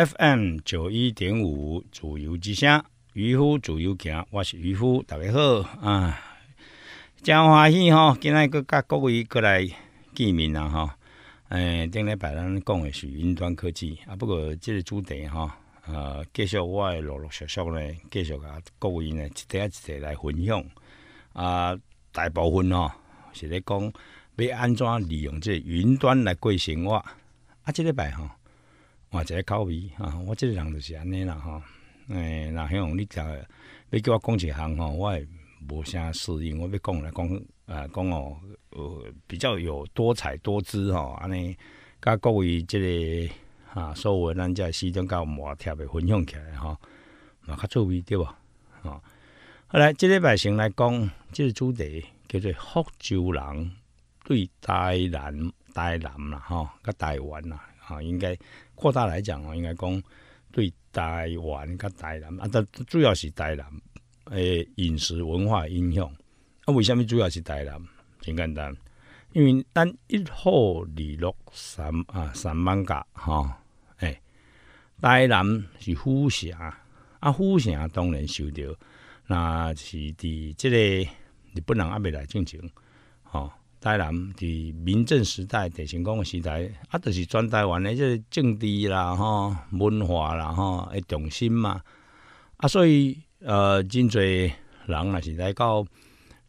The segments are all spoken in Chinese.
FM 九一点五自由之声渔夫自由行，我是渔夫，大家好啊，真欢喜吼，今仔个甲各位过来见面啦吼。诶，顶礼拜咱讲的是云端科技，啊，不过即个主题吼，呃，继续我的陆陆续续咧继续甲各位呢一块一块来分享啊，大部分吼是咧讲要安怎利用即个云端来过生活，啊，即礼拜吼。换一个口味啊！我即个人就是安尼啦吼，诶，那红你讲，要叫我讲一项吼，我无啥适应。我要讲来讲，啊，讲哦，呃，比较有多彩多姿吼安尼，甲各位即个啊，有我咱在西甲有模特的分享起来吼，嘛较趣味对无啊，好来即个百姓来讲，即个主题叫做福州人对台南、台南啦，吼，甲台湾啦。啊，应该扩大来讲哦，应该讲对台湾跟台南啊，但主要是台南诶饮食文化影响。啊，为什么主要是台南？真简单，因为咱一号、二六、三啊、三万架哈，诶，台南是富城啊，啊，富城当然受着，那是伫即个日本人阿未来进争，吼。台南伫民政时代，伫成功诶时代，啊，就是全台湾诶即政治啦、吼文化啦、吼诶重心嘛。啊，所以呃，真侪人也是来到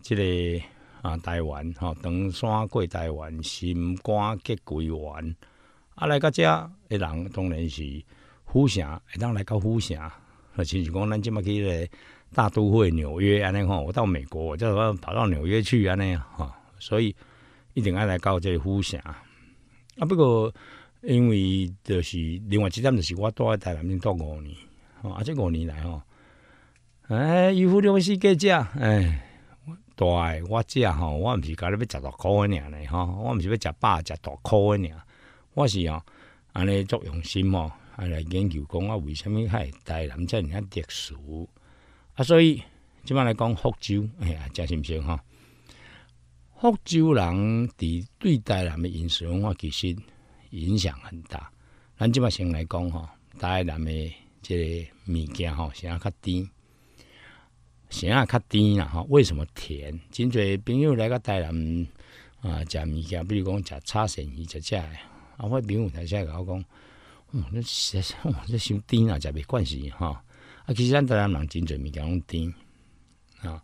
即个啊台湾，吼唐山过台湾，心肝结归湾。啊，来到遮的人当然是富城，会当来到富城，啊，就是讲咱即马去咧大都会纽约安尼吼，我到美国，我就说跑到纽约去安尼吼。所以一定爱来到这个射啊！啊，不过因为就是另外一点就是我住在台南面住五年，吼、啊，这五年来吼，哎，衣服都是计食，哎，大我家吼，我毋是家咧要食大诶，尔咧吼，我毋是要食百食大箍诶，尔，我是吼安尼足用心吼，啊来研究讲我为什么会台南遮尔呢特殊，啊，所以即摆来讲福州，哎呀，讲心声吼。福州人伫对待南面饮食文化其实影响很大。咱即摆先来讲吼，台南的即个物件吼，啥较甜，啥较甜啦！吼，为什么甜？真侪朋友来个台南啊，食物件，比如讲食炒鳝鱼、食诶，啊，我朋友台下来我讲，嗯，那咸啊，那 小甜啊，食袂惯系吼。啊，其实咱台南人真侪物件拢甜啊。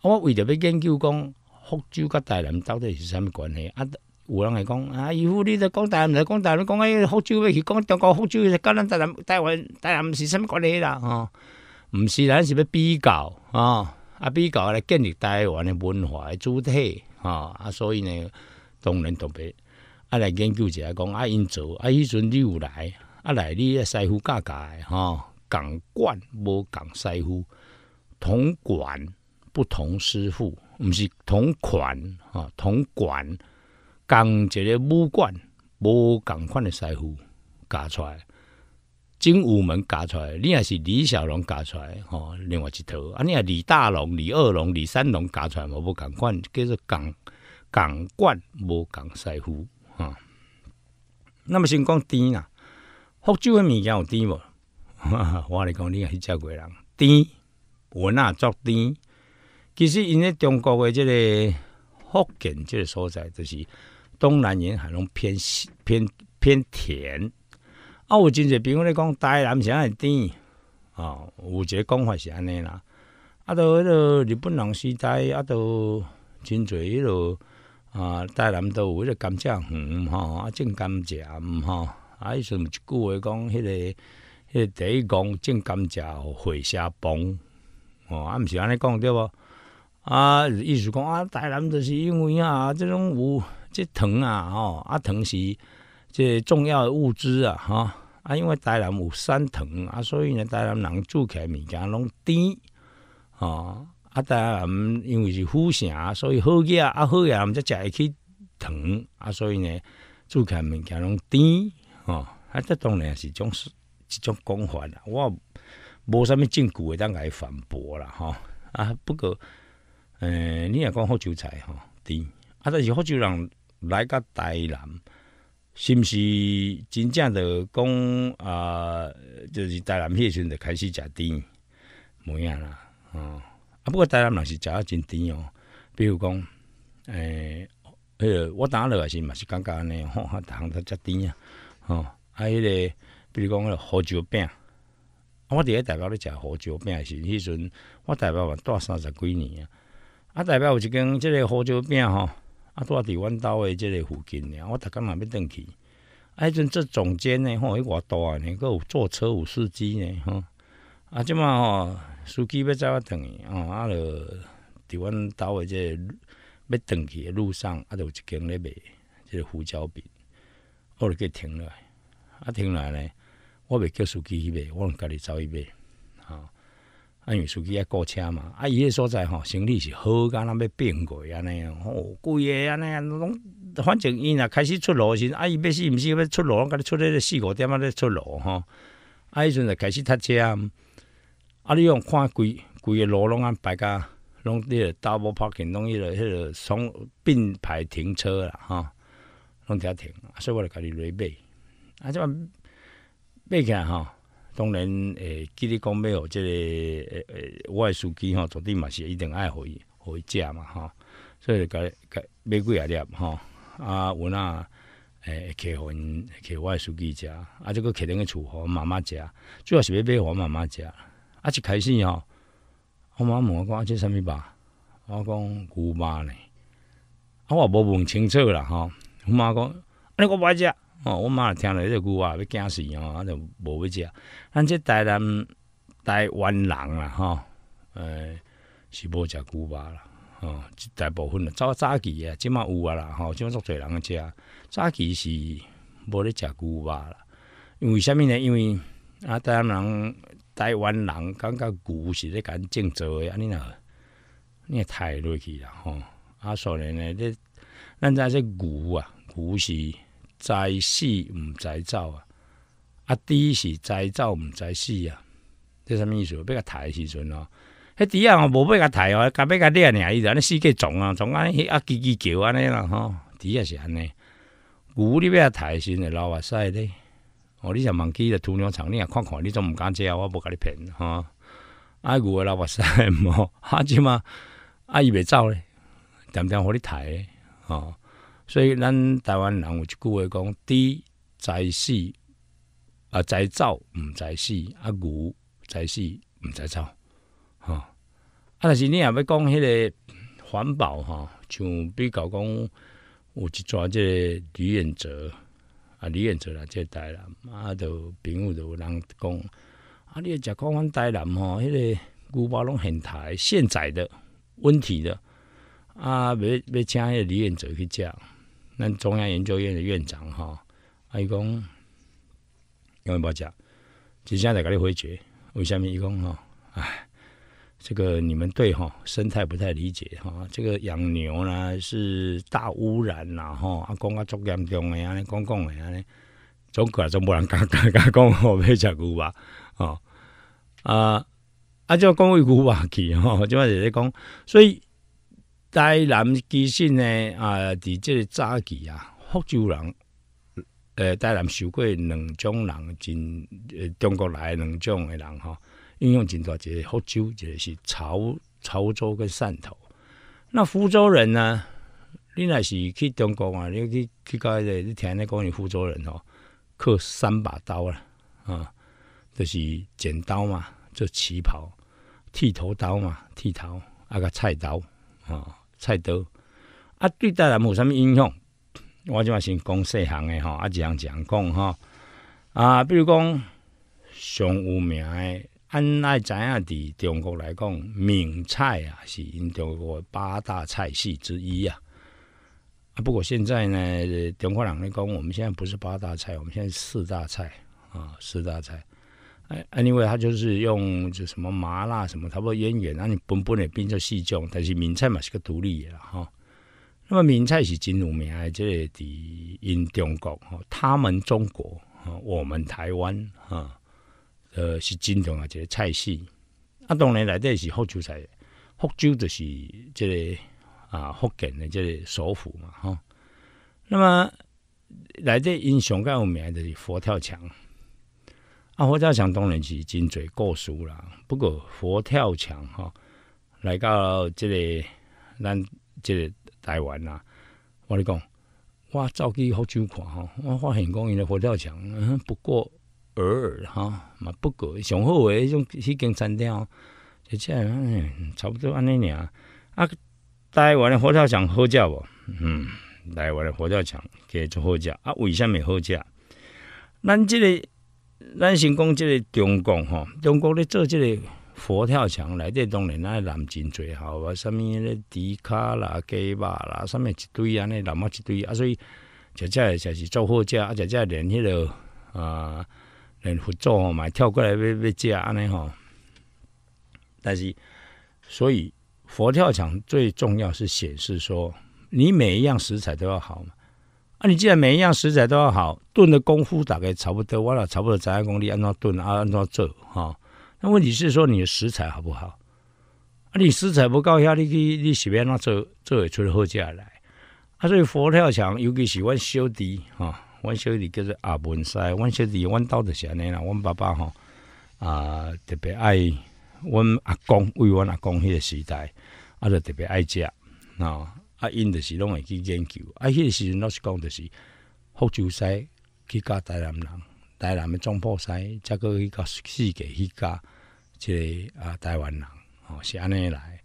我为着要研究讲。福州甲台南到底是啥物关系？啊，有人来讲啊，姨父，你都讲台南，来讲台南，讲啊，福州要是讲中国福州，甲咱台南、台湾、台南是啥物关系啦？吼，毋是咱是要比较啊，啊比较来建立台湾的文化主体吼、啊，所以呢，当然特别啊来研究一下，讲啊，因做啊，迄阵你有来啊来，你啊师傅教教诶吼，共管无共师傅，同管不同师傅。毋是同款，吼同款，共一个武馆，无共款的师傅教出来，精武门教出来，你也是李小龙教出嚟，吼另外一套，啊你啊李大龙、李二龙、李三龙教出来嘛，无共款，叫做共共馆，无共师傅，吼。那么先讲甜啊，福州的物件有甜无？我嚟讲，你也是外国人，甜，我那足甜。其实，因为中国诶，即个福建即个所在，就是东南沿海拢偏西、偏偏甜。啊，有真济朋友咧讲，台南啥会甜？啊，有一个讲法是安尼啦。啊，都迄个日本人时代，啊，都真济迄个啊，台南都有迄个甘蔗园，吼，啊，种甘蔗，吼，啊，伊阵一句话讲，迄个迄第一讲种甘蔗火下崩，哦，啊，毋是安尼讲，对无？啊，意思讲啊，台南就是因为啊，这种有这糖啊，吼啊，糖是这重要的物资啊，哈啊，因为台南有山糖啊，所以呢，台南人煮起来物件拢甜，吼啊，台南因为是富城所以好嘢啊，好嘢，我们则食会起糖啊，所以呢，煮起来物件拢甜，吼啊，这当然是种一种讲法啦，我无啥物证据会当来反驳啦，吼啊，不过。呃，你也讲福州菜吼，甜，啊，但是福州人来个台南，是毋是真正的讲啊？就是台南迄时阵就开始食甜，无影啦吼、啊。不过台南人是食啊真甜哦，比如讲，诶、迄、个我打落也是嘛是感觉安尼，吼、的，糖都食甜啊，哦，啊。迄个，比如讲迄个福州饼，我伫咧台北咧食福州饼是迄时阵，我台北嘛做三十几年啊。啊，代表有一间即个胡椒饼吼，啊，住伫阮兜诶即个附近，我逐工嘛要转去。啊，迄阵做总监呢，吼，伊偌大呢，够有坐车有司机呢，吼啊，即嘛吼，司机要载我转去，吼啊，就伫阮兜诶即个要转去诶路上，啊，就有一间咧卖，即个胡椒饼。我咧给停落来，啊，停落来呢，我袂叫司机去买，我自家己走去买。啊，为司机也过车嘛，啊，伊个所在吼，生理是好，敢若要变过安尼，哦，贵个安尼，啊，拢反正伊若开始出路时，啊，伊要死毋死要出路，拢甲你出咧四五点啊咧出路吼，啊，迄阵就开始塞车，啊，你用看规规个路拢安排甲拢迄个 double parking，拢迄个迄个双并排停车啦吼，拢加停，所以我来甲你雷买，啊，即嘛买起来吼。当然诶记咧讲要互即个诶诶我诶司机吼绝对嘛是一定爱互伊互伊食嘛吼所以家家买几啊粒吼啊阮啊诶会客薰会客我诶司机食啊则佫客人诶厝互阮妈妈食主要是要买互阮妈妈食啊一开始吼阮妈问我看这啥物吧我讲牛肉呢啊我无问清楚啦吼阮妈讲你佫爱食吼，阮妈听了这句话要惊死哦，啊就无要食。咱这台南台湾人啦，吼、呃，是无食牛肉啦，吼、即大部分啦，早早期啊，即满有啊啦，吼、即满足侪人咧食，早期是无咧食牛肉啦。因为啥物呢？因为啊，台南人台湾人感觉牛是咧干正做诶，安尼啦，你也太落去啦，吼、啊，所以呢，这咱在说牛啊，牛是。栽死毋知走啊啊猪是栽走毋知死啊这啥物意思要甲刣诶时阵吼迄猪也无要甲刣吼甲要甲掠俩伊就安尼四界撞啊撞啊安尼啊支支叫安尼啦吼猪也是安尼牛你要甲刣诶时阵会流鼻屎咧哦，你就毋邙去迄个屠牛场你也看看你种毋敢食我无甲你骗吼啊牛会流鼻屎毋吼啊即嘛啊伊袂走咧定定互你刣诶吼所以，咱台湾人有一句话讲：，猪在死啊，在走；，毋在死啊，牛在死毋在走。吼啊，但是你也要讲迄个环保吼，像比如讲，有一抓即个李彦哲啊，李彦哲啦，即个台南啊，都朋友都讲，啊，你食讲阮台南吼，迄个牛肉拢现台现宰的问题的啊，要要请迄个李彦哲去食，中央研究院的院长哈，啊阿公，用面包讲，直接来给你回绝，为什么？伊讲哈，哎，这个你们对哈生态不太理解哈，这个养牛呢是大污染啦哈，啊讲啊足严重的，阿讲讲的，阿哩总个总无人讲讲讲，讲我要吃牛吧，哦，啊，阿就讲为牛肉去哈，就话直接讲，所以。台南机线呢啊，伫即个早期啊，福州人诶，台南受过两种人，真诶，中国来两种诶人吼，应用真多。个福州一个是潮潮州跟汕头。那福州人呢，你若是去中国嘛？你去去搞一个，你听咧讲你福州人吼，刻三把刀啦啊，就是剪刀嘛，做旗袍，剃头刀嘛，剃头啊个菜刀啊。菜刀啊，对大家有什么影响。我即嘛是讲细行的哈，啊一这样讲讲哈啊，比如讲上有名诶，按爱知影伫中国来讲，闽菜啊是因中国八大菜系之一啊。啊，不过现在呢，中国人咧讲，我们现在不是八大菜，我们现在四大菜啊，四大菜。Anyway，他就是用就什么麻辣什么，差不多腌盐，那你本本的变成细种，但是闽菜嘛是个独立的哈。那么闽菜是真有名的，即个伫因中国哈，他们中国，我们台湾哈，呃是正宗的这个菜系。啊，当然来这是福州菜，福州就是即个啊福建的即个首府嘛哈。那么来这英雄有名的就是佛跳墙。啊，佛跳墙当然是真侪故事啦。不过佛跳墙哈，来到即个咱即个台湾呐，我你讲，我走去福州看吼，我发现讲因的佛跳墙，嗯，不过偶尔哈，嘛不过上好的迄种迄间餐厅哦，就这差不多安尼尔。啊，台湾的佛跳墙好食无？嗯，台湾的佛跳墙给做好食啊，为啥没好食？咱即个。咱先讲这个中国吼，中国咧做这个佛跳墙，来这当然啊，南京最好啊，什咧猪咖啦、鸡肉啦，上物一堆啊，那南么一堆啊，所以就这就是做货食啊，就这连迄了啊，连祖吼买跳过来要要食安尼吼，但是，所以佛跳墙最重要是显示说，你每一样食材都要好嘛。啊，你既然每一样食材都要好，炖的功夫大概差不多，我了差不多十二公你安照炖啊，安装做哈。那问题是说你的食材好不好？啊，你食材不够下，你去你随便那做，做也出好价来。啊，所以佛跳墙尤其是阮小弟哈，阮小弟叫做阿文西，阮小弟阮兜的是安尼啦，阮爸爸吼啊特别爱，阮阿公为阮阿公迄个时代，啊，就特别爱食啊。啊，因着是拢会去研究啊。迄个时阵，老师讲着是福州西去教台南人，台南的中埔西，则过去教四界去教即个啊台湾人哦是安尼来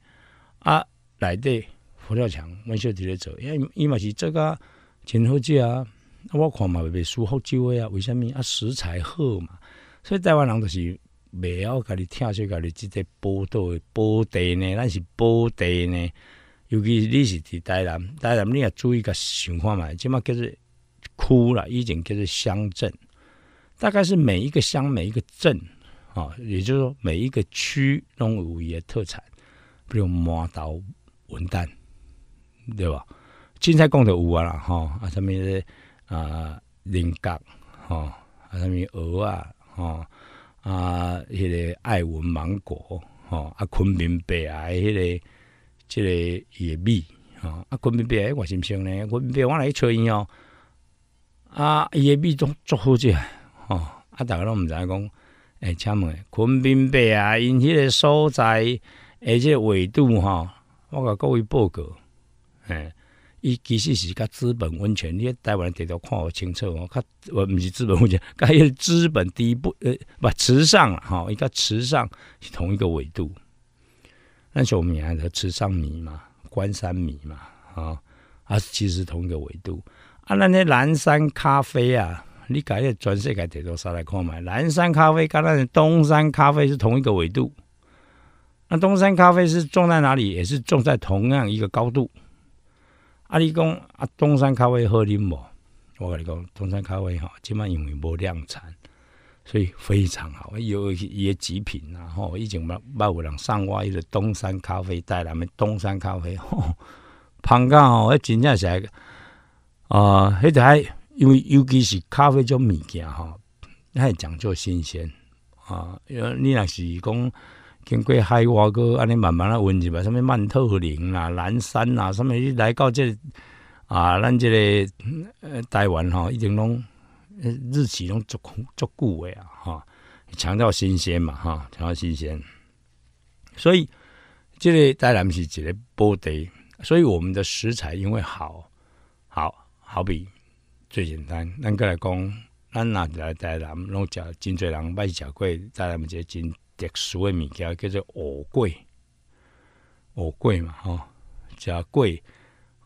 啊内底胡少强、阮小弟咧做，因为伊嘛是做甲真好食啊。啊，我看嘛袂输福州的啊，为虾物啊食材好嘛？所以台湾人就是袂晓家己听，说家己即个宝岛的宝地呢，咱是宝地呢。尤其你是伫台南，台南你也注意个情况嘛，即嘛叫做区啦，以前叫做乡镇，大概是每一个乡、每一个镇啊，也就是说每一个区拢有伊个特产，比如麻刀文旦，对吧？凊彩讲着有啊啦吼。啊什么的啊菱角吼，啊什么鹅啊吼，啊，迄个爱文芒果吼，啊昆明白啊迄个。即个伊诶米吼啊昆明白吔我想想呢，昆明白我来去揣伊哦啊伊诶米足足好食吼啊逐个拢毋知影讲诶请问昆明白啊因迄个所在诶即个纬度吼我甲各位报告吓伊其实是甲资本温泉迄台湾地图看无清楚吼较毋是资本温泉甲迄个资本底部诶无慈善吼伊甲慈善是同一个纬度那时候我们还吃上米嘛，关山米嘛，啊，啊，其实同一个纬度。啊，那那蓝山咖啡啊，你改了全世界地图上来看买？蓝山咖啡跟那东山咖啡是同一个纬度。那东山咖啡是种在哪里？也是种在同样一个高度。阿里公啊，东山咖啡喝啉无？我跟你讲，东山咖啡哈，起码因为无量产。所以非常好，有一些极品啊，吼，已经卖卖有人送我迄个东山咖啡，带来们东山咖啡，吼，芳港吼，迄真正是啊，迄台因为尤其是咖啡种物件吼，爱讲究新鲜啊。因为你若是讲经过海外个，安尼慢慢啊运入来，什物曼特林啦、蓝山啦，什物你来到这啊，咱这个台湾吼，已经拢。日期拢做足久诶啊哈，强调新鲜嘛哈，强调新鲜。所以即个台南是一个波地，所以我们的食材因为好，好好比最简单。咱过来讲，咱拿起来在南拢食真侪人歹食过，台南一个真特殊诶物件叫做乌龟，乌龟嘛哈，食龟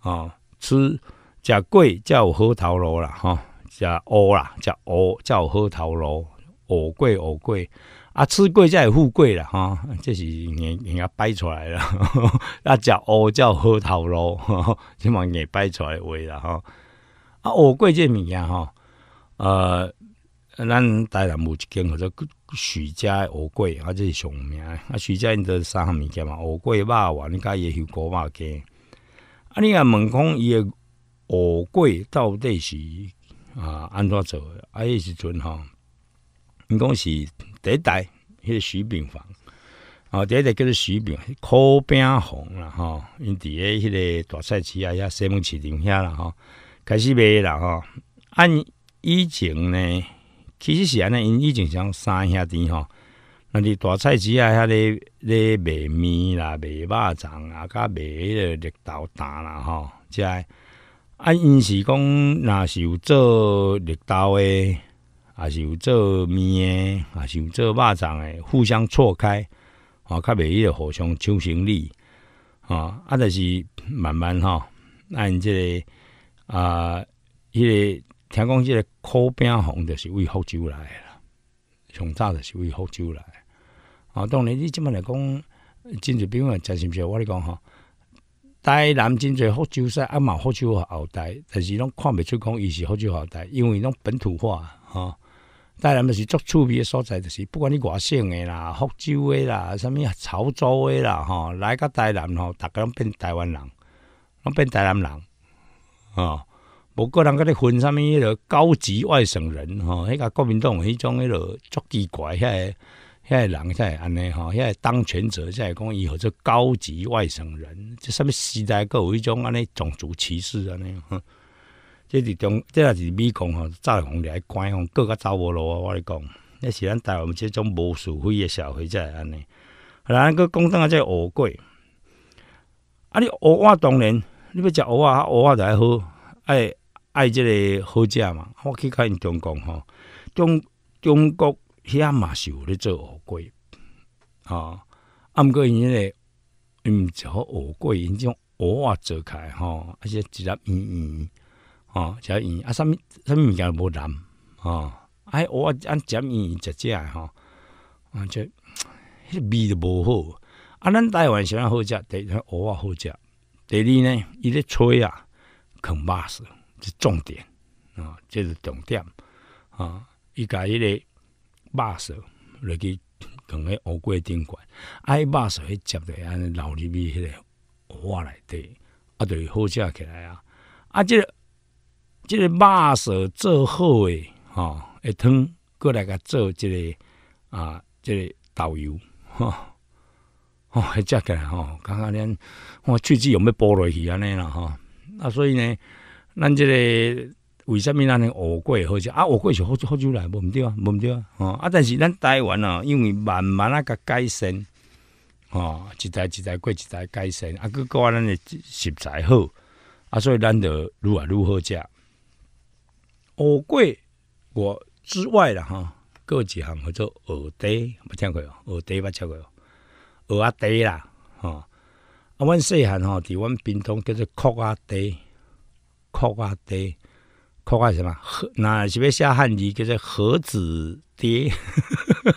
啊，吃甲龟叫乌桃螺啦哈。食乌啦，食乌才有好头路，乌贵乌贵，啊，吃贵才会富贵啦，吼、啊，这是硬硬家摆出来啦。啊，食乌才有好头路，即 嘛硬摆出来话啦，吼，啊，乌贵这物件吼，呃，咱台南有一间叫做许家乌贵，啊，这是上名，啊，许家因着三项物件嘛，乌贵肉丸，甲伊诶香菇肉羹，啊，你若问讲伊诶乌贵到底是？啊，安怎做？啊，迄时阵吼，因讲是第一代，迄个徐炳房，啊，第一代叫做徐炳，口边房啦吼，因伫诶迄个大菜市啊、遐西门市场遐啦吼，开始卖啦吼。按以前呢，其实是安尼，因以前像三兄弟吼，那伫大菜市啊遐咧咧卖面啦、卖肉粽啊、甲卖迄个绿豆糖啦吼，即啊，因是讲，若是有做绿豆诶，啊是有做面诶，啊是有做肉粽诶，互相错开，啊较袂迄个互相抢生意，啊啊，但是慢慢吼，啊，因即个啊，迄、个听讲即个苦饼红，就是为福州来啦，上早就是为福州来，啊，当然你即么来讲，真水朋友真时唔是，我咧讲吼。台南真济福州说啊嘛福州后代，但是拢看袂出讲伊是福州后代，因为拢本土化吼、台南是足趣味诶所在，就是不管你外省诶啦、福州诶啦、啥物潮州诶啦，吼来个台南吼，逐个拢变台湾人，拢变台南人。哦，无过人甲你分啥物迄落高级外省人，吼，迄个国民党迄种迄落足奇怪遐个。遐在人在安尼吼，遐在当权者在讲伊吼，做高级外省人，即什么时代？各有一种安尼种族歧视安尼。吼，即伫中，即也是美国吼，早红了，关吼，更较走无路啊！我咧讲，那是咱台湾，即种无是非诶社会，才会安尼。咱个讲当啊，即系乌龟。啊，你乌啊，当然，你要食乌啊，乌啊就爱好。爱爱即个好食嘛？我去看因中国吼，中中国。遐嘛是有咧做乌龟，啊，毋过因因毋只好乌龟因种乌啊做开吼，而且一粒圆圆，吼，一粒圆，啊，啥物啥物物件无难，啊，哎，乌啊按只食食诶吼，啊，这味都无好。啊，咱台湾是安好食，第个乌啊好食。第二呢，伊咧吹啊，肯肉丝，是重点啊，这是重点啊，伊甲迄个。肉丝落去囥迄乌鸡顶悬啊迄肉丝迄接落去安尼流入去迄个锅内底啊著是好食起来啊啊即个即个肉丝做好诶吼诶汤过来甲做即个啊即个豆油吼吼迄食起来吼感觉安尼喙齿有要补落去安尼啦吼啊所以呢咱即个为什么咱呢乌龟好吃啊？乌龟是好酒好酒来，无毋对啊，无毋对啊！啊，但是咱台湾啊，因为慢慢啊，甲改善哦，一代一代过一代改善啊，佮讲咱的食材好啊，所以咱得愈来愈好食。乌龟。我之外啦，哈，过一项叫做蚵钉，捌听过哦，蚵钉捌吃过哦，蚵仔钉啦，吼，啊，阮细汉吼，伫阮屏东叫做壳仔钉，壳仔钉。夸夸什么？那是要下汉字，叫做盒子碟，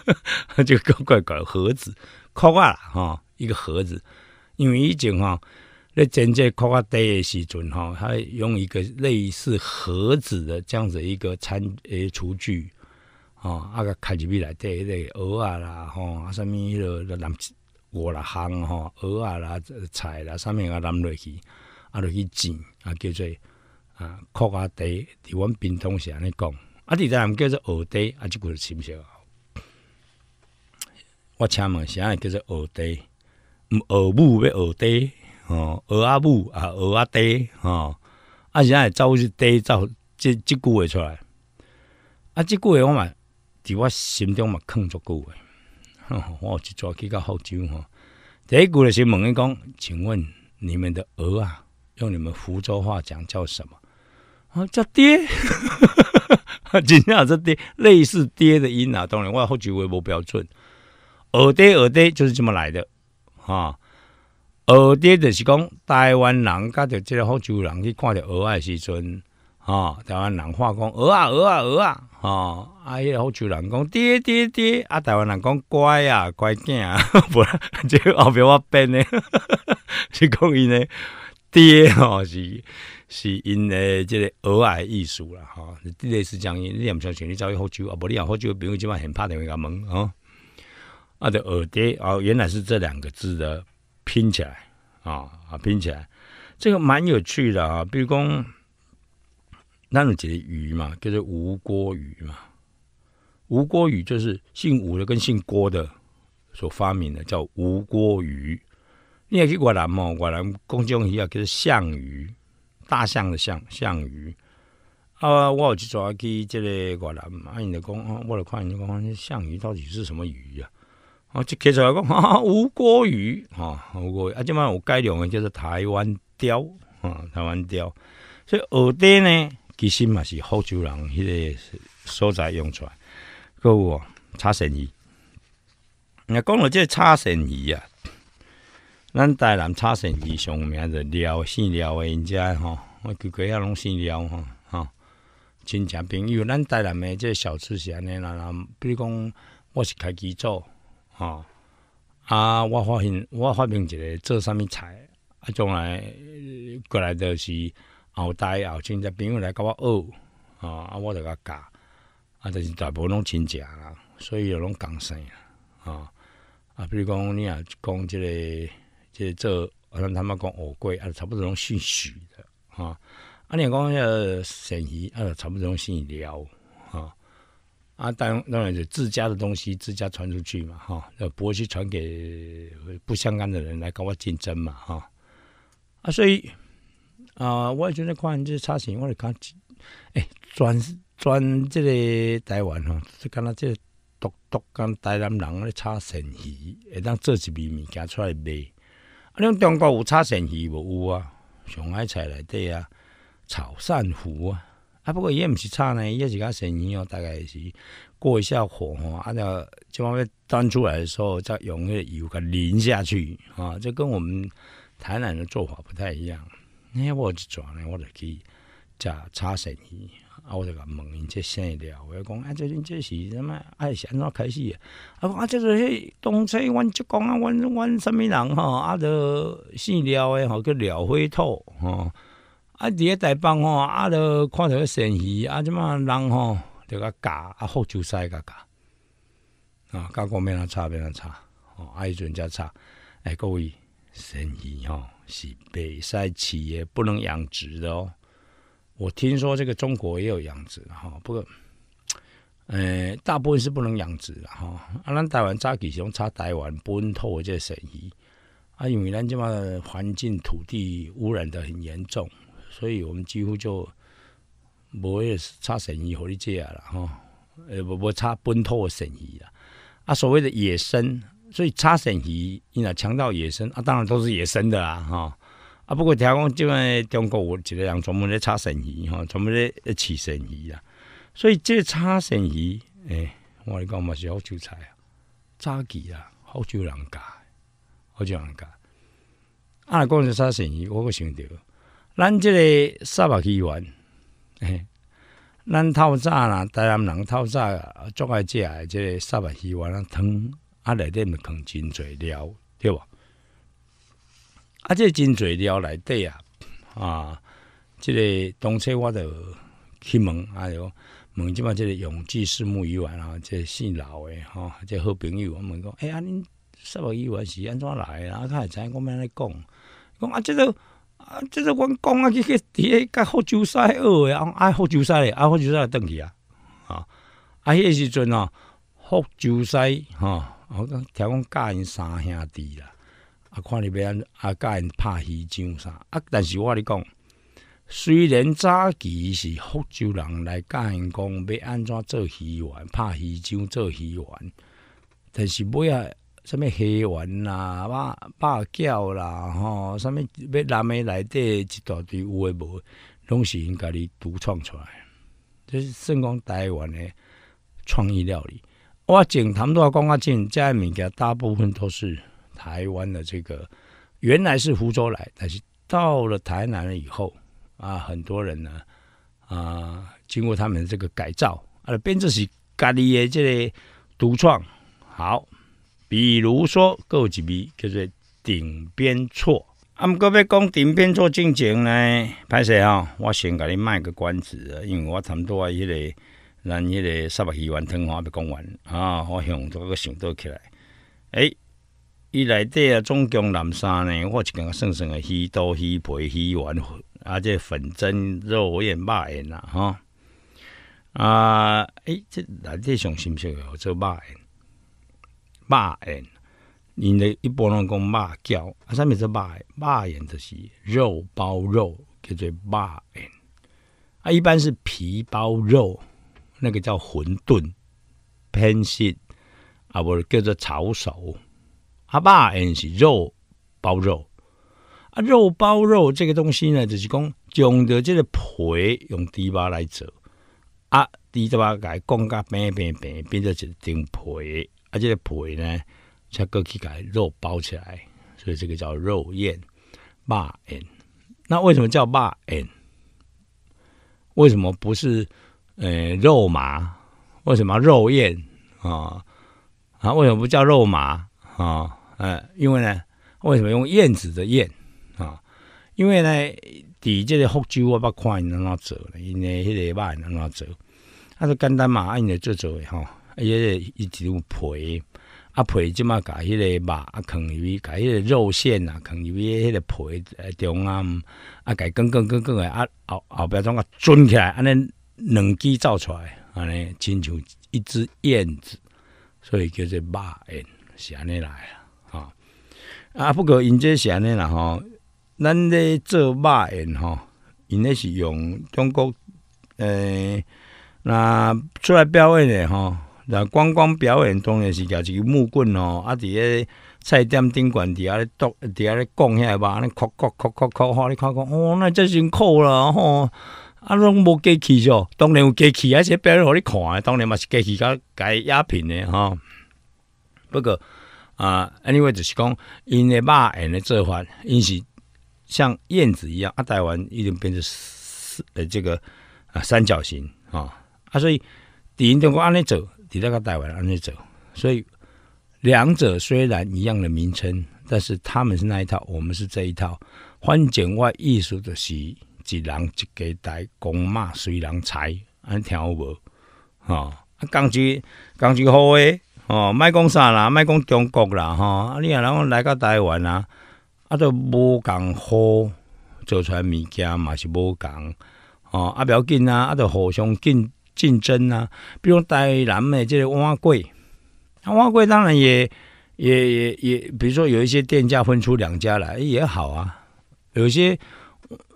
就赶怪搞盒子，夸夸啦哈，一个盒子。因为以前哈，你真正夸夸碟的时阵哈，它用一个类似盒子的这样子一个餐诶厨具啊，啊个开入咪来碟一类鹅啊啦哈，啊什么伊个南果啦巷哈，鹅啊啦菜啦上面啊南落去，啊落去煎，啊叫做。啊，鹅仔爹，伫阮平闽是安尼讲，啊，伫咱叫做鹅爹，啊，即句是是不我请问一下，叫做鹅毋鹅母要鹅爹，吼，鹅阿母啊，鹅阿爹，吼，啊现会走是爹走，即即句话出来，啊，即句话我嘛伫我心中嘛刻足久诶，我有一抓去到福州吼，第一句的是问伊讲，请问你们的鹅啊，用你们福州话讲叫什么？啊，叫爹，今天也是爹，类似爹的音啊。当然，我福州话无标准，耳爹耳爹就是这么来的啊。儿爹就是讲台湾人，跟着这个福州人去看到鹅的时阵啊，台湾人话讲鹅啊鹅啊鹅啊，啊，阿个福州人讲爹爹爹，啊，台湾人讲乖啊乖囝啊，不，这个后边我变的，是讲伊呢爹哦是。是因诶即个耳爱艺术啦，吼！即类似讲，你毋相信，你走去喝酒啊？无你又喝酒，比如今晚很怕电话甲问吼，啊。啊，的耳爹哦，原来是这两个字的拼起来啊啊，拼起来，这个蛮有趣的啊。比如讲，那一个鱼嘛，叫做吴锅鱼嘛。吴锅鱼就是姓吴的跟姓郭的所发明的，叫吴锅鱼。你也去越南嘛？越南公中鱼啊，叫做象鱼。大象的象，象鱼。啊，我有去查去这个越南，啊，因的讲，我来看你讲，项羽到底是什么鱼啊？啊，就开来讲啊，乌龟鱼啊，乌龟。啊，今晚我改良的叫做台湾雕啊，台湾雕。所以阿爹呢，其实嘛是福州人，迄个所在用出来，购物叉身鱼。那讲到这叉身鱼啊。咱台南差生以上名的料，姓聊的人家吼，我哥哥也拢姓聊吼，吼，亲戚朋友，咱台南的这小吃是安尼啦，后比如讲，我是开机做，吼，啊，我发现我发明一个做啥物菜，啊，将来过来的是后代后亲在朋友来甲我学，吼啊，我就甲教，啊，但是大部分拢亲戚啦，所以拢讲生啊，啊，啊，比如讲你啊，讲即个。这这，好像他们讲乌龟啊，差不多拢姓许的啊。啊，你讲要鳝鱼啊，差不多拢姓廖啊。啊，当然，当然是自家的东西，自家传出去嘛哈。呃，不会去传给不相干的人来跟我竞争嘛哈。啊，所以啊，我觉得看这炒鳝，我来看哎，转转这个台湾哈，就看到这独独跟台南人咧炒鳝鱼，会当做一味物件出来卖。啊，恁中国有炒鳝鱼无有啊？上海菜内底啊，炒鳝糊啊，啊不过伊也唔是炒呢，伊也是甲鳝鱼哦，大概是过一下火吼，啊，即方面端出来的时候再用个油给淋下去啊，这跟我们台南的做法不太一样。那我转呢？我就去食炒鳝鱼。啊我著甲问因这啥料我讲啊即阵即是啥物啊是安怎开始的？啊啊即阵迄当初阮叔公啊阮阮啥物人吼啊著姓廖的吼叫廖辉土吼啊伫咧台北吼啊著看着迄生鱼啊即满人吼著甲教啊福州师甲教啊教讲免人炒免人炒吼啊迄阵才炒诶各位生鱼吼是白菜企业不能养殖的哦我听说这个中国也有养殖哈，不过，呃，大部分是不能养殖的哈。啊，咱台湾叉起熊插台湾本土的这个神鱼，啊，因为咱这嘛环境土地污染的很严重，所以我们几乎就，无也叉神鱼或者这样了哈。呃，不不叉本土的神鱼啦。啊，所谓的野生，所以叉神鱼，你那强调野生啊，当然都是野生的啦哈。啊！不过听讲，即卖中国有一个人专门咧炒鳝鱼，吼，专门咧饲鳝鱼啦。所以这炒鳝鱼，诶，我讲嘛是福州菜啊，炸鸡啊，福州人家，福州人家。啊，讲是炒鳝鱼，我个想着咱即个三白鱼丸，哎，咱透早啦，台南人透早啊，做爱食即个沙白鱼丸啊，汤啊，内毋可放真侪料，对无？啊，即个真侪料内底啊，啊，即个当初我着去问啊，着问即嘛，即个永济树木医院啊，即个姓刘的吼，即个好朋友我问讲诶，安尼生物医院是安怎来的，啊，看会知影讲要安尼讲讲啊，即个啊，即个阮讲啊，叫去伫咧，甲福州西学的，红啊，福州西的，啊，福州西的倒去啊，吼，啊，迄个时阵吼，福州西吼，讲听讲教因三兄弟啦。啊！看你要安啊，教因拍鱼怎啥？啊！但是我你讲，虽然早期是福州人来教因讲要安怎做鱼丸、拍鱼怎做鱼丸，但是尾啊，什物虾丸啦、八八饺啦、吼，什物要南美内底一大堆有诶无，拢是因家己独创出来。这是算讲台湾的创意料理，我净谈都话讲啊，真，遮物件大部分都是。台湾的这个原来是福州来，但是到了台南了以后啊，很多人呢啊，经过他们的这个改造啊，变制是家里的这个独创。好，比如说有几笔叫做顶边错。啊，毋各位讲顶边错进前呢，拍摄啊，我先给你卖个关子因为我差不多啊，迄个，那迄个十八溪弯我还没讲完啊，我想这个想到起来，诶。伊内底啊，中共南山呢，我一感觉算算啊，鱼多鱼皮、鱼丸，啊，这粉蒸肉也肉也啦，吼啊，哎，这内底上是有我做肉圆，肉圆，因的一般拢讲肉饺，啊，上面是肉，肉圆就是肉包肉，叫做肉圆，啊，一般是皮包肉，那个叫馄饨，偏食啊，无叫做抄手。阿爸是肉包肉，啊，肉包肉这个东西呢，就是讲用的这个皮用猪肉来做，啊，糍粑改讲咖变变变变做一张皮，啊，这个皮呢才过去改肉包起来，所以这个叫肉宴，肉宴。那为什么叫肉宴？为什么不是呃肉麻？为什么肉宴啊？啊，为什么不叫肉麻？啊，嗯，因为呢，为什么用燕子的燕啊？因为呢，底这个福州我不看，安怎做呢？因为迄个肉安怎做？啊，说简单嘛，按你做做哈，而且一直皮啊皮，即嘛甲迄个肉啊，啊，入去，甲迄个肉馅呐，入去迄个皮中中啊，啊改卷卷卷卷的啊，后后壁怎啊卷起来？安尼两支造出来，安尼亲像一只燕子，所以叫做肉燕。是安尼来啊！哈啊，不过因这安尼啦吼，咱咧做肉演吼，因咧是用中国诶，那出来表演的吼，那观光表演当然是举一支木棍吼，啊，伫咧菜店顶悬伫遐咧剁，伫遐咧讲下吧，尼看看看看看吼，你看看，哦，那真辛苦啦吼，啊，拢无去，是哦，当然有过去，而且表演互你看，当然嘛是去甲甲伊鸦片的吼。不过啊，anyway 只是讲，因的肉人的做法，因是像燕子一样啊，台湾已经变成四呃这个啊三角形啊，啊所以敌人都按安尼走，敌那个台湾安尼走，所以两者虽然一样的名称，但是他们是那一套，我们是这一套。反正外艺术的是，一人一个台公骂，虽然才安听好无啊，讲句讲句好诶。哦，卖讲啥啦？卖讲中国啦，哈！你啊，来到台湾啊，啊都无共好做出来物件嘛是无共哦，啊不要紧啊，啊都互相竞竞争啊，比如台南的这个瓦柜，啊瓦柜当然也也也也，比如说有一些店家分出两家来也好啊，有些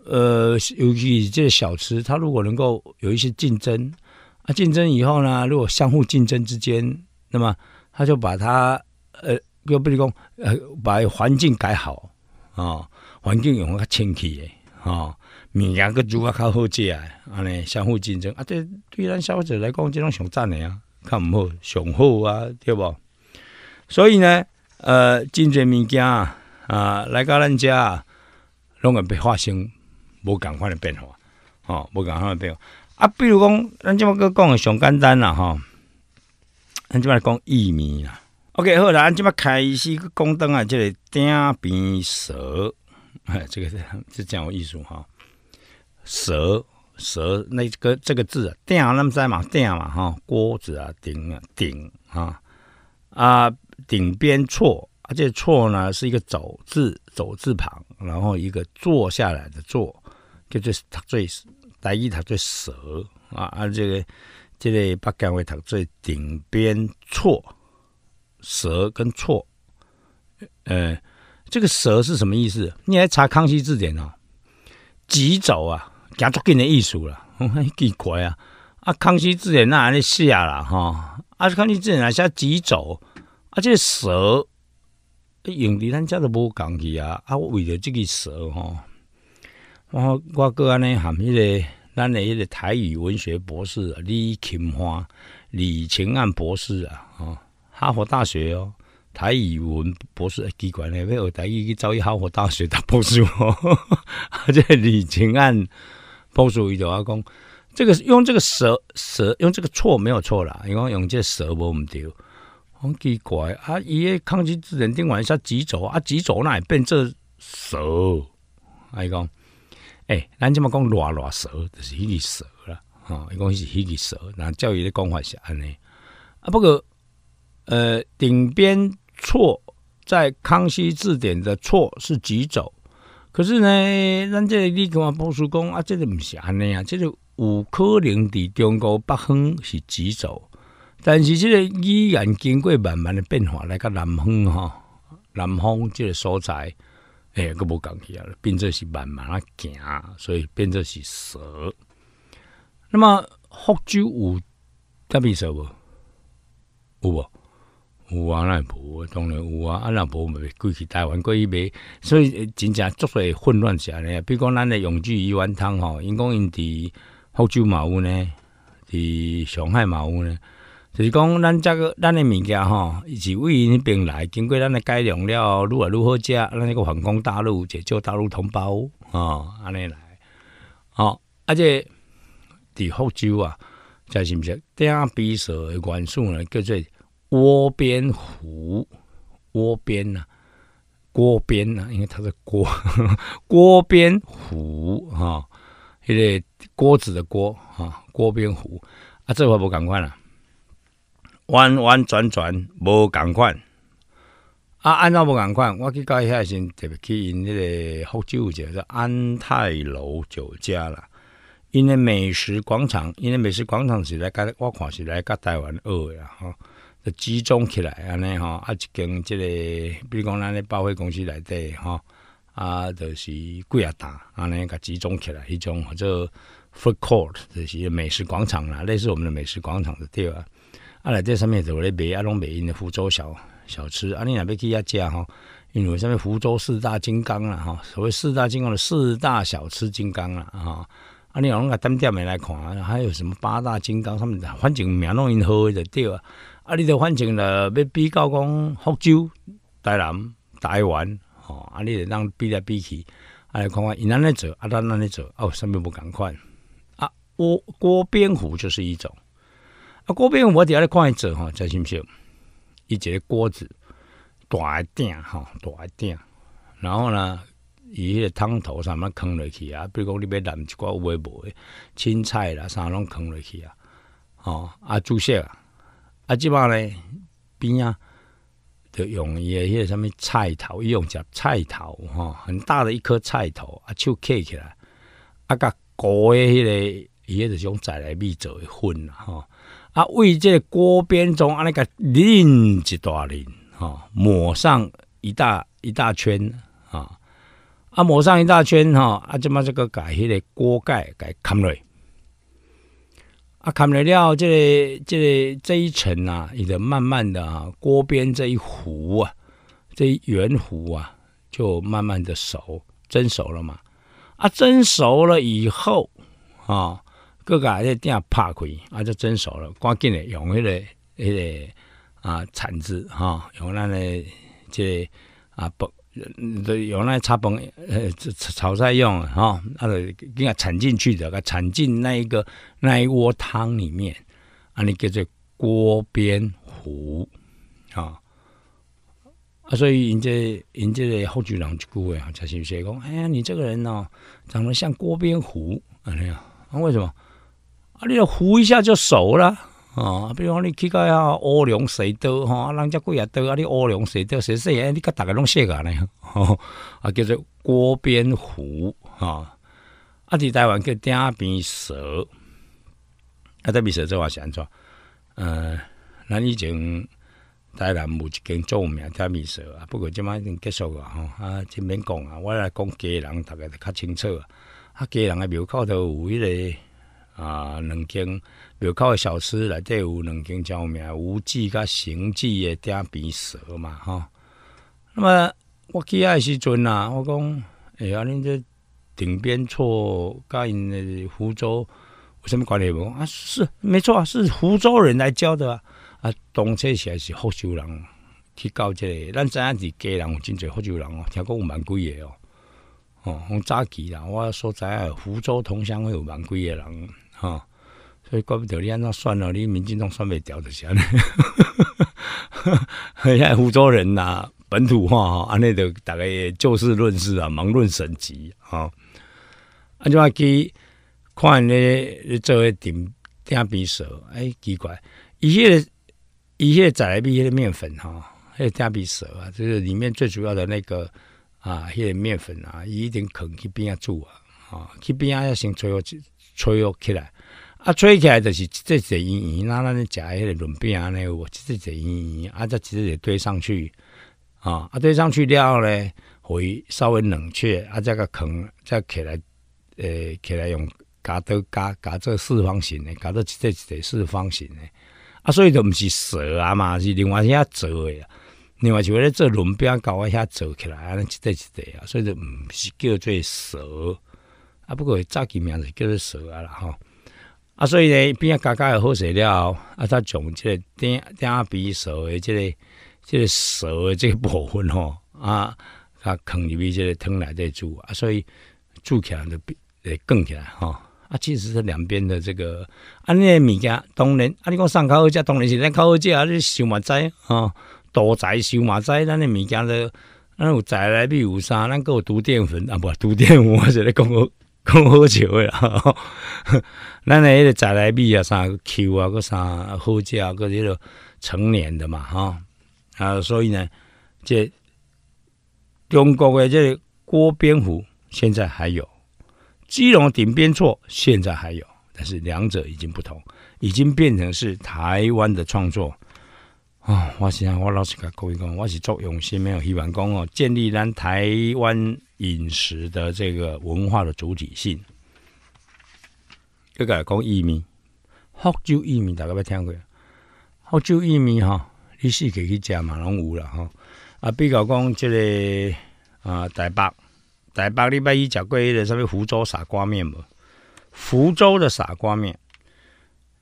呃，尤其这小吃，它如果能够有一些竞争啊，竞争以后呢，如果相互竞争之间。那么他就把他呃，就比如讲呃，把环境改好啊，环境用较清气的啊，物件个愈较好食的，安尼相互竞争啊，这对咱消费者来讲，这种上赞的啊，较毋好上好啊，对无？所以呢，呃，真济物件啊，啊，来到咱家啊，会被发生无共款的变化，哦，无共款的变化啊，比如讲咱即么哥讲的上简单啦，哈。咱就来讲薏米啦，OK，好啦，咱即要开始个工灯啊，即个顶边蛇，哎，这个是是讲我意思啊，蛇蛇那个这个字啊，顶那么在嘛顶嘛哈，锅子啊顶啊顶啊啊顶边错啊，这错呢是一个走字走字旁，然后一个坐下来的坐，就是它最第一它最蛇啊啊这个。即个北京话读做顶边错蛇跟错，呃，这个蛇是什么意思？你来查康熙字典哦，急走啊，行足紧的艺术啦，我嗨几啊！啊，康熙字典那写啦哈，啊，康熙字典哪写急走，啊，这个蛇，用伫咱遮都无讲去啊，啊，为了即个蛇哦，我我哥安尼含迄个。那一个台语文学博士李琴花、李琴案博士啊，哈，哈佛大学哦，台语文博士，奇怪嘞，为何台语去找一哈佛大学读博士？啊，这李琴案博士伊就阿公，这个用这个蛇蛇用这个错没有错啦，你看用这蛇摸唔到，很奇怪啊！伊个抗击自动往一下挤走，啊挤走那也变这蛇，阿讲。诶，咱即么讲“辣辣蛇”就是迄个蛇啦，吼！伊讲是迄个蛇，那教育的讲法是安尼。啊，不过，呃，顶边错在《康熙字典》的错是“急走”，可是呢，咱这里立刻话破书公啊，这个毋是安尼啊，这个有可能伫中国北方是“急走”，但是这个依然经过慢慢的变化来个南方吼，南方这个所在。哎，佮无讲起啊，变作是慢慢啊行，所以变作是蛇。那么福州有搭面蛇无？有无？有啊，那也无，当然有啊。啊，那无咪过去台湾过去买，所以真正做济来混乱起来。比如讲，咱的永聚一碗汤吼，因讲因伫福州马有呢，伫上海马有呢。就是讲，咱这个咱的物件吼，哈，是从那边来，经过咱的改良了，如何如何吃？咱那个反攻大陆，解救大陆同胞啊，安尼来。好，而且伫福州啊，在是不是？第二必的元素呢，叫做锅边糊。锅边呢？锅边呢？因为它是锅 锅边糊啊，一个锅子的锅哈，锅边糊啊。这话不赶快了？弯弯转转无共款啊！安怎无共款，我去到遐时阵，特别去因迄个福州一个叫安泰楼酒家啦。因个美食广场，因个美食广场是来甲我看是来甲台湾二啦吼，就集中起来，安尼吼，啊，一间即个，比如讲咱的百货公司内底吼，啊，就是贵啊大安尼甲集中起来迄种或者 food court，就是美食广场啦，类似我们的美食广场的店啊。啊！来这上面有咧卖啊，拢卖因的福州小小吃啊，你若要去遐食吼，因为啥物福州四大金刚啦，吼，所谓四大金刚的四大小吃金刚啦，吼。啊，你往个店店面来看，还有什么八大金刚，他们反正名拢因好就对啊，啊，你就反正了要比较讲福州、台南、台湾，吼，啊，你得当比来比去，啊，来看看伊哪尼做，啊，咱哪尼做，哦，上面无赶款。啊，锅锅边糊就是一种。啊，锅边我底下看放一吼，哈，才毋是伊只锅子大一点哈，大一点。然后呢，伊迄个汤头啥物坑落去啊？比如讲，你欲揽一寡有诶无？青菜啦，啥拢坑落去啊？哦，啊煮熟啊！啊，即摆咧边啊，就用伊诶迄个啥物菜头，伊用叫菜头吼，很大的一颗菜头啊，手揢起来啊，甲裹诶迄个伊迄个是用再来秘做一粉吼。啊，为这锅边中啊那个另一大淋啊，抹上一大一大圈啊，啊抹上一大圈哈，啊这么这个盖迄个锅盖盖开了，啊开了料，这个这个这一层啊，你的慢慢的啊，锅边这一弧啊，这一圆弧啊，就慢慢的熟，蒸熟了嘛，啊蒸熟了以后啊。各家个店拍开，啊，就蒸熟了。赶紧的用迄个、迄个啊铲子哈，用咱嘞这啊盆，用咱插盆呃炒炒菜用哈，啊，给它铲进去的，给它铲进那一个那一锅汤里面，啊，你叫做锅边糊啊啊，所以人家、人家嘞后长就顾位啊，才是说讲，哎呀，你这个人哦，长得像锅边糊啊那样，那为什么？啊，你就糊一下就熟了，啊。比如讲你去到遐乌龙水多啊，人家贵也多，啊，你乌龙水多，谁说？诶，你个逐个拢识个咧，吼，啊，叫做锅边糊，啊，啊，伫台湾叫鼎边蛇，啊，鼎边蛇这话安怎？呃，咱以前台南有一间做名鼎边蛇啊，不过即摆已经结束啊，吼，啊，真免讲啊，我来讲家人，逐个就较清楚啊，啊，家人的庙口头有迄个。啊，两间比口好的小吃，内底有间京叫名无忌，甲邢记的鼎边蛇嘛，哈。那么我记的时阵啊，我讲，哎呀，恁这顶边错甲因福州有什么关系无？啊，是没错啊，是福州人来教的啊。啊，东车起来是福州人去教这，咱知影是家人有真侪福州人哦，听讲有蛮贵的哦。哦，我早起啦，我所知福州同乡有蛮几个人。吼所以怪不得你安怎算了，你民进党算袂牢就是安尼呵呵 现在福州人呐本土化吼，安尼就大概就事论事啊忙论神级哦安怎去看咧个做那鼎鼎边锁哎奇怪伊迄个伊迄个宅来比迄个面粉吼迄个鼎边锁啊就是里面最主要的那个啊迄个面粉啊伊一定肯去边啊煮啊吼去边啊遐先做好吹起来，啊吹起来着是一块一块圆圆，咱安尼食迄个润饼安尼有无？一块一块圆圆，啊则一块块对上去，吼啊堆上去了后咧互伊稍微冷却，啊则较空则起来，呃起来用剪刀剪剪做四方形的剪做一块一块四方形的，啊所以着毋是蛇啊嘛是另外遐做的啊，另外是为了做润饼甲我遐做起来安尼一块一块啊，所以着毋是叫做蛇。啊，不过早起名字叫做蛇啊啦吼。啊，所以呢，变啊家家也好势了，后，啊，他从这个鼎点皮蛇的这个这个蛇的这个部分吼，啊，他放入去这个汤内底煮啊，所以煮起来就比诶更起来吼。啊，其实是两边的这个啊，你物件当然，啊，你讲上口好食，当然是咱口好食啊，你收嘛仔吼，多仔收嘛仔，咱的物件呢，咱有仔来必有杀，咱有毒淀粉啊，不毒淀粉，我是咧讲好笑的啦，咱那个再来米啊，啥 Q 啊，个啥好食啊，个这个成年的嘛，哈啊，所以呢，这中国的这郭边虎现在还有，基隆顶边错现在还有，但是两者已经不同，已经变成是台湾的创作。啊！我现在我老实甲讲讲，我是作用心，没有希望讲哦，建立咱台湾饮食的这个文化的主体性。甲个讲意面，福州意面大家要听过，福州意面吼，你是去去食嘛？拢有啦吼。啊，比较讲即个啊，台北台北你捌去食过迄个什物福州傻瓜面无？福州的傻瓜面，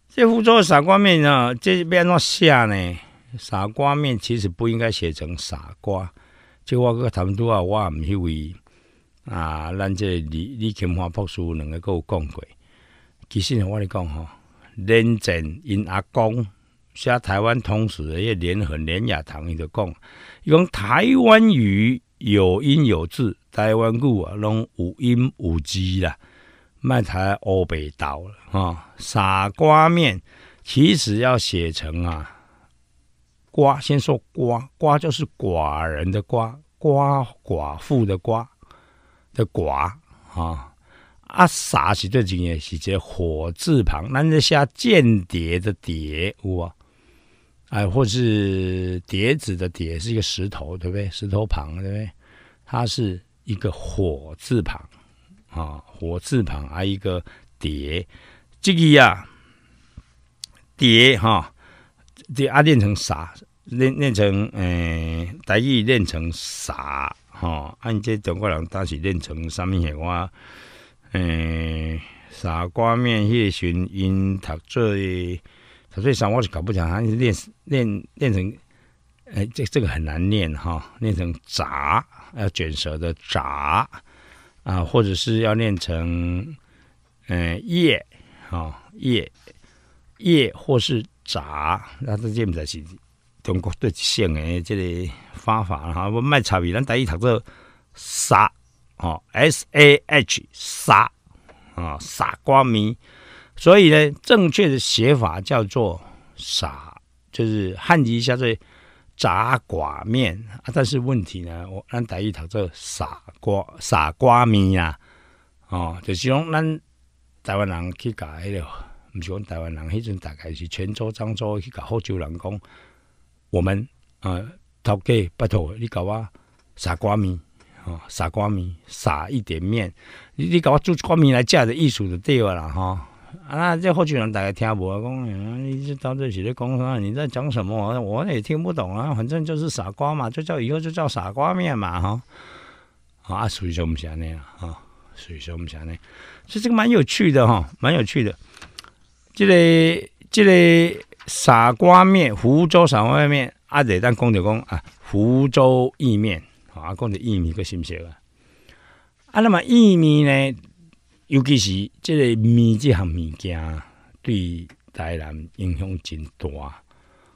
这福州的傻瓜面呢，这边落写呢？傻瓜面其实不应该写成傻瓜，即我个谈都啊，我唔以为啊。咱这李李锦华博士两个有讲过，其实我你讲吼，连郑因阿公写台湾史事迄联合联雅堂伊就讲，伊讲台湾语有音有字，台湾故啊拢有音有字啦，卖台欧北岛了吼，傻瓜面其实要写成啊。瓜先说瓜，瓜就是寡人的瓜，瓜寡妇的瓜的寡啊。啊，啥？是这几年写火字旁，那那下间谍的谍哇，哎，或是碟子的碟是一个石头，对不对？石头旁，对不对？它是一个火字旁啊，火字旁啊，一个碟。这个呀，碟哈，这啊练成啥？练练成诶，台语练成傻哈，按这中国人当时练成啥面话？诶，傻瓜面夜巡、因读最读最上，我是搞不清。他是练练练成诶？这这个很难练哈，练成杂要卷舌的杂啊，或者是要练成嗯叶哈叶叶或是杂，那是这么在起。中国对性诶，即个方法哈，我卖差伊，咱第一读作傻哦 s A H 傻啊，傻瓜米。所以呢，正确的写法叫做傻，就是汉字下做杂寡面。啊。但是问题呢，我咱第一读作傻瓜傻瓜米呀，哦，就是讲咱台湾人去教迄个，毋是讲台湾人迄阵大概是泉州、漳州去甲福州人讲。我们啊，陶给拜托，你搞我傻瓜面啊，傻瓜面撒一点面，你你搞我做瓜面来吃的艺术就对了哈。啊，这后续人大家听无啊，讲你这到底是在讲啥？你在讲什么？我也听不懂啊。反正就是傻瓜嘛，就叫以后就叫傻瓜面嘛哈。啊，属于什么啥呢啊？属于什么啥所以这个蛮有趣的哈，蛮有趣的。这个，这个。傻瓜面，福州傻瓜面，啊，弟，但讲着讲啊，福州意面，啊，讲着意面，佮新鲜啊？啊，那么意面呢，尤其是即个面这项物件，对台南影响真大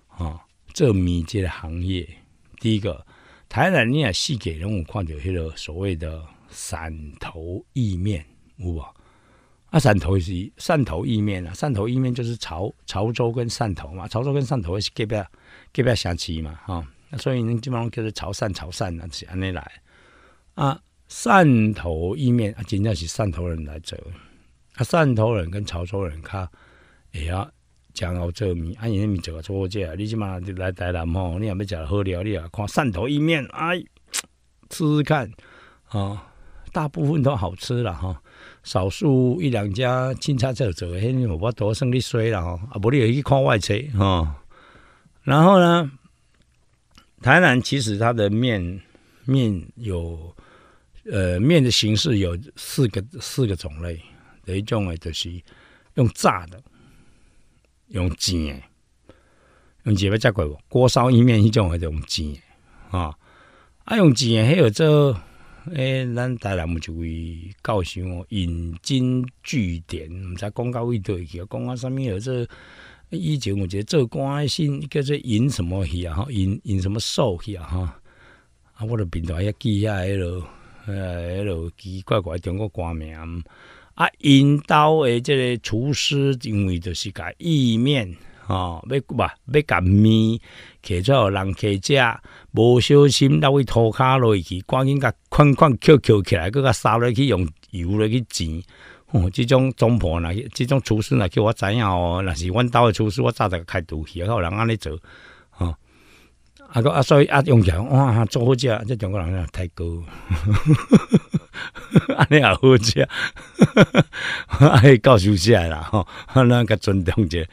啊。做面这行业，第一个台南你也系给人物看着迄个所谓的汕头意面，有无？啊，汕头是汕头意面啊！汕头意面就是潮潮州跟汕头嘛，潮州跟汕头是隔壁隔壁城市嘛，哈。所以呢，基本上就是潮汕潮汕啊，是安尼来。啊，汕头意面啊，真正是汕头人来做。啊，汕头人跟潮州人，他也要讲傲这名。啊，你面做个做这，你起码就来台南吼，你也要吃好料，你啊看汕头意面，哎，吃吃看啊，大部分都好吃了哈。少数一两家清叉走走，嘿，我都算你衰了吼，啊，不你也去看外车吼。然后呢，台南其实它的面面有呃面的形式有四个四个种类，一种诶就是用炸的，用煎的，用煎要加贵无？锅烧意面一种系用煎的啊，啊用煎的还有做。诶，咱台南有一位教授吼，引经据典，毋知讲到位倒去，讲啊，啥物事这以前有一个做官诶，姓叫做引什么去啊？吼，引引什么兽去啊？啊，我的平台要记下迄落、迄了奇奇怪怪中国官名啊，引导诶，即个厨师因为就是甲意面。哦，要吧，要夹面，客在学人客食，无小心落位涂骹落去，赶紧甲捆捆翘翘起来，佮沙落去用油落去煎。哦，即种总婆呢，即种厨师呢，叫我知影哦。若是阮兜诶厨师，我早就开刀去，然有人安尼做。哦，啊个啊，所以啊，用起来哇，做好食，即中国人啊，太高，安尼也好食，啊，嘿，搞休息啦，吼，咱甲尊重者。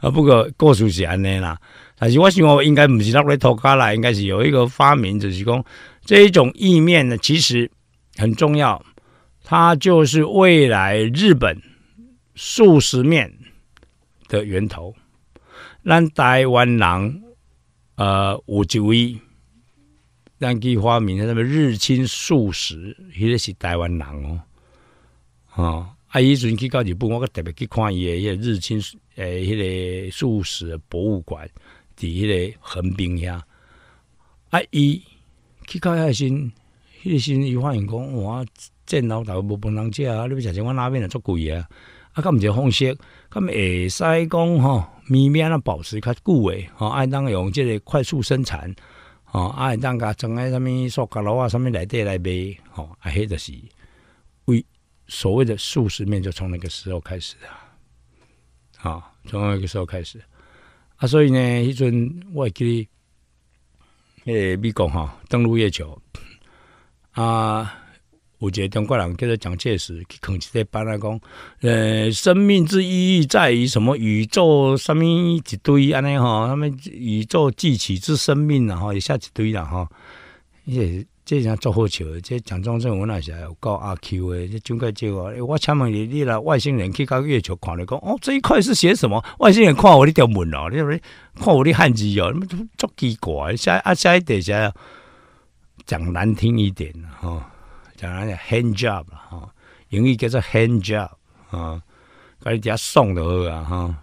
啊，不过故事是安尼啦，但是我想我应该不是那们偷加啦，应该是有一个发明，就是讲这一种意面呢，其实很重要，它就是未来日本素食面的源头。让台湾人呃，吴九一让去发明那个日清素食，其实是台湾人哦，哦。啊！迄阵去到日本，我个特别去看伊个日清诶，迄个素食博物馆伫迄个横滨遐。啊伊去到遐时，迄个先伊发现讲，哇，即老头无饭人食啊！你欲食怎款拉面啊？足贵啊！啊，咁毋就方式，咁会使讲吼，面面啊保持较久诶，吼，爱当用即个快速生产，吼，爱当甲装个虾物塑胶楼啊，虾物内底来买，吼，啊，迄就是。所谓的素食面就从那个时候开始的，啊，从那个时候开始啊，所以呢，一阵我记得，诶，美国哈登陆月球啊，有一个中国人叫做蒋介石，去肯德基班来讲，呃，生命之意义在于什么？宇宙什么一堆安尼哈，他们宇宙巨起之生命啦，后也下一堆啦，哈，也。即像捉火球，即讲中阮也是有教阿 Q 诶，即总归即个，我请问你，你若外星人去到月球看了，讲哦，这一块是写什么？外星人看我的条文哦，你看我的汉字哦，咁足奇怪，下啊下底下讲难听一点，吼，讲难听 hand job，吼，英语叫做 hand job，啊，你底下送就好啊，哈。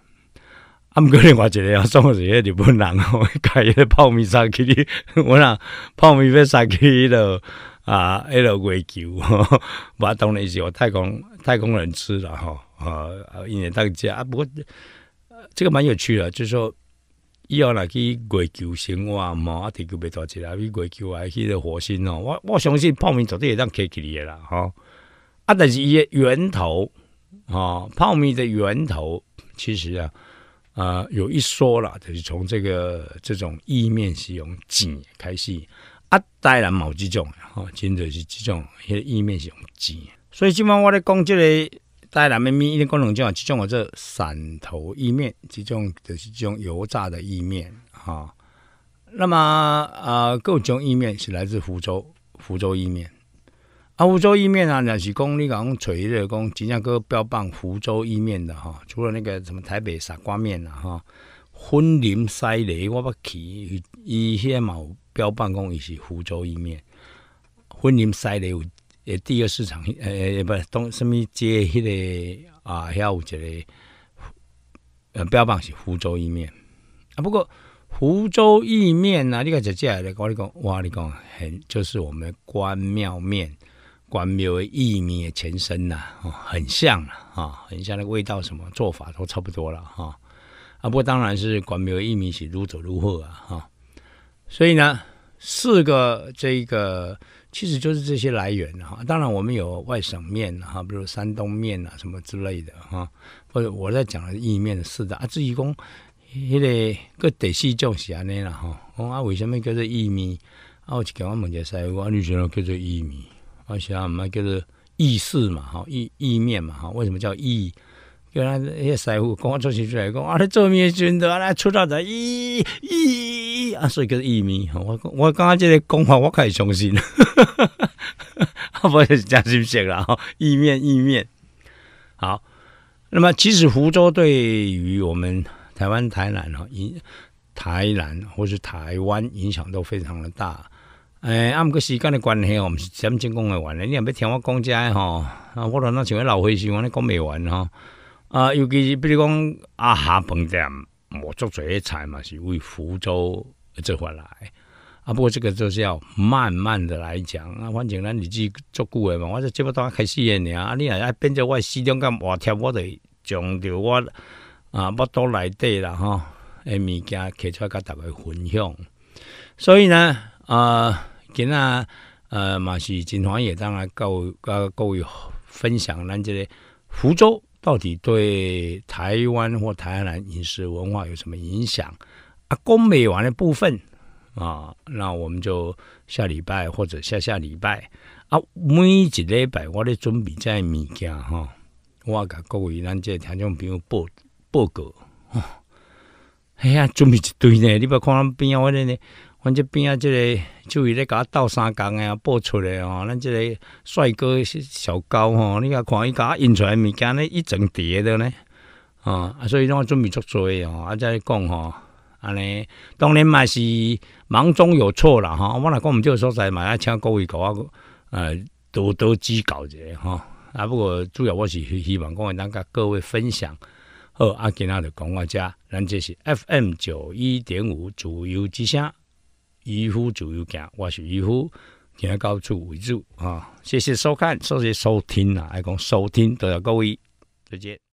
啊，毋过另外一个啊，算是是日本人哦，搞迄个泡面撒去你，我若泡面要撒去迄落啊迄落月球，我懂的是思哦。太空太空人吃啦吼，啊啊，为当家啊。不过这个蛮有趣的，就说以后若去月球生活嘛，地球别多起来，去月球还迄个火星吼，我我相信泡面绝对会当可你的啦吼，啊，但是伊个源头啊，泡面的源头其实啊。呃，有一说了，就是从这个这种意面是用碱开始，啊，带来某几种，然后前是几种，个意面是用碱。所以今晚我咧讲这个带来咪咪一定功能种啊，这种我做散头意面，这种就是这种油炸的意面啊。那么啊，各种意面是来自福州，福州意面。啊，福州意面啊，若是公你讲吹热讲，晋江哥标榜福州意面的哈，除了那个什么台北傻瓜面啊哈，昆林西雷我不去，伊迄个嘛标榜讲伊是福州意面，昆林西雷有诶第二市场诶，不东什么街迄个啊，遐有一个，呃标榜是福州意面，啊不过福州意面啊，你看才进来讲，你讲哇，你讲很就是我们的关庙面。广庙有意米前身呐，很像啊，很像那个味道，什么做法都差不多了哈。啊，不过当然是广庙有意米是如走如后啊哈。所以呢，四个这一个其实就是这些来源哈。当然我们有外省面哈，比如山东面啊什么之类的哈。或者我在讲的意面四大啊，至于讲，迄个各第细就是安尼啦哈。啊，为什么叫做意米？啊，我就跟我问下师傅，女得叫做意米。我喜我们叫做意式嘛，哈意意面嘛，哈为什么叫意？原来那些师傅讲话做起来讲啊，你做咩军的啊，来出道的意意啊，所以叫意面。我我刚刚这个讲话我开始相信了，哈哈哈！不要讲这些了哈，意面意面。好，那么其实福州对于我们台湾、台南哈影台南或是台湾影响都非常的。大。诶，啊，毋过时间的关系，我毋是点钟讲来完咧。你也要听我讲遮吼，啊，我若像个老和生，我咧讲袂完吼。啊，尤其是比如讲啊，下饭店我做做一菜嘛，是为福州做块来。啊，不过这个就是要慢慢的来讲啊，反正咱日子足久的嘛，我这即不当开始的尔。啊，你啊变做我四点钟话天，我得将着我啊，腹肚内底啦吼，诶，物件摕出来，甲逐个分享。所以呢。啊，今啊，呃，嘛是陈华也当然够告各位分享咱这福州到底对台湾或台南饮食文化有什么影响啊？公美完的部分啊，那我们就下礼拜或者下下礼拜啊，每一礼拜我都准备在物件哈，我给各位咱这听众朋友报报告。哎呀，准备一堆呢，你不要看边我咧，阮即边啊，即个就伊咧，甲斗三诶啊，报出来吼，咱即个帅哥小高吼，你甲看伊甲印出来物件咧，一整叠的咧，啊，所以说我准备做做诶吼，啊再讲吼，安尼，当然嘛是忙中有错吼、哈，我来讲，毋们即个所在嘛，请各位甲啊，呃，多多指教者吼。啊不过主要我是希望讲能甲各位分享。好，阿今仔就讲到遮，咱这是 FM 九一点五主游之声。渔夫就有行，我是渔夫，行天到此为止啊！谢谢收看，谢谢收听啊！爱讲收听的各位，再见。